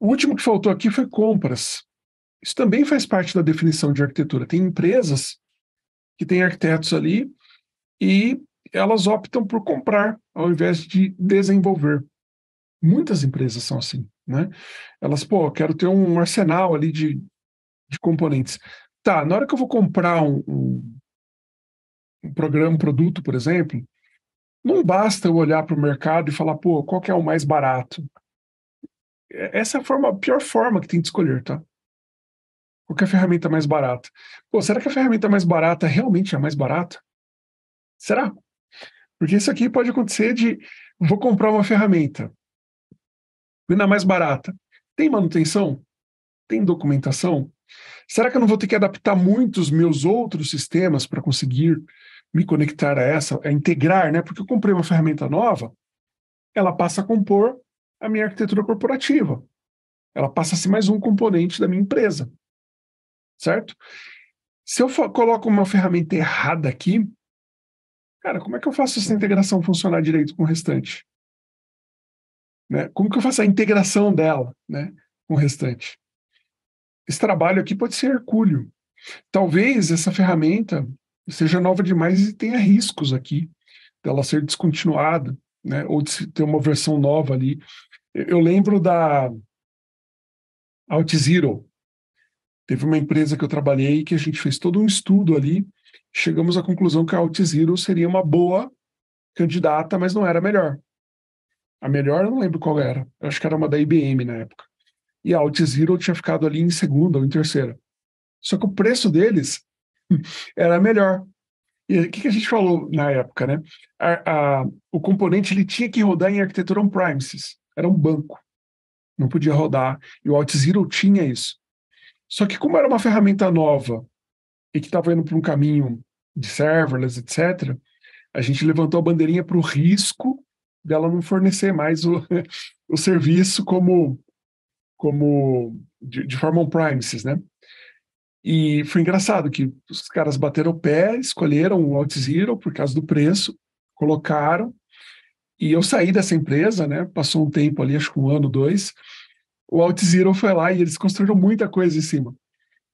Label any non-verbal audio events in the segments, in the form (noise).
O último que faltou aqui foi compras. Isso também faz parte da definição de arquitetura. Tem empresas que têm arquitetos ali e elas optam por comprar ao invés de desenvolver. Muitas empresas são assim, né? Elas, pô, quero ter um arsenal ali de, de componentes. Tá, na hora que eu vou comprar um, um, um programa, um produto, por exemplo, não basta eu olhar para o mercado e falar, pô, qual que é o mais barato? É, essa é a, forma, a pior forma que tem de escolher, tá? Qual é a ferramenta mais barata? Pô, será que a ferramenta mais barata realmente é a mais barata? Será? Porque isso aqui pode acontecer de vou comprar uma ferramenta, ainda mais barata. Tem manutenção? Tem documentação? Será que eu não vou ter que adaptar muitos meus outros sistemas para conseguir me conectar a essa, a integrar, né? Porque eu comprei uma ferramenta nova, ela passa a compor a minha arquitetura corporativa. Ela passa a ser mais um componente da minha empresa. Certo? Se eu coloco uma ferramenta errada aqui, cara, como é que eu faço essa integração funcionar direito com o restante? Né? Como que eu faço a integração dela né, com o restante? Esse trabalho aqui pode ser hercúleo. Talvez essa ferramenta seja nova demais e tenha riscos aqui dela ser descontinuada, né, ou de ter uma versão nova ali eu lembro da OutZero. Teve uma empresa que eu trabalhei que a gente fez todo um estudo ali. Chegamos à conclusão que a OutZero seria uma boa candidata, mas não era a melhor. A melhor eu não lembro qual era. Eu acho que era uma da IBM na época. E a OutZero tinha ficado ali em segunda ou em terceira. Só que o preço deles (laughs) era melhor. E o que, que, a gente falou na época, né? A, a, o componente ele tinha que rodar em arquitetura on-premises era um banco. Não podia rodar. E o AltZero tinha isso. Só que como era uma ferramenta nova e que estava indo para um caminho de serverless, etc., a gente levantou a bandeirinha para o risco dela não fornecer mais o, (laughs) o serviço como, como de, de forma on-premises, né? E foi engraçado que os caras bateram o pé, escolheram o AltZero por causa do preço, colocaram, e eu saí dessa empresa, né? Passou um tempo ali, acho que um ano, dois. O OutZero foi lá e eles construíram muita coisa em cima.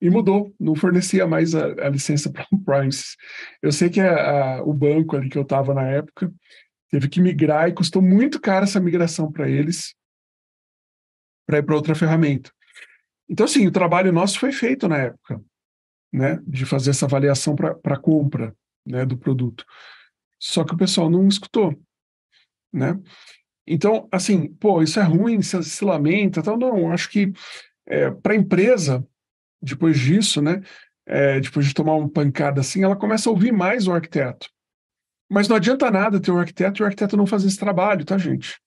E mudou, não fornecia mais a, a licença (laughs) para o Price. Eu sei que a, a, o banco ali que eu estava na época teve que migrar e custou muito caro essa migração para eles, para ir para outra ferramenta. Então, assim, o trabalho nosso foi feito na época, né? De fazer essa avaliação para compra né, do produto. Só que o pessoal não escutou né? Então, assim, pô, isso é ruim, se, se lamenta, tal. Não, acho que é, para a empresa, depois disso, né? É, depois de tomar uma pancada assim, ela começa a ouvir mais o arquiteto. Mas não adianta nada ter um arquiteto e o arquiteto não fazer esse trabalho, tá, gente?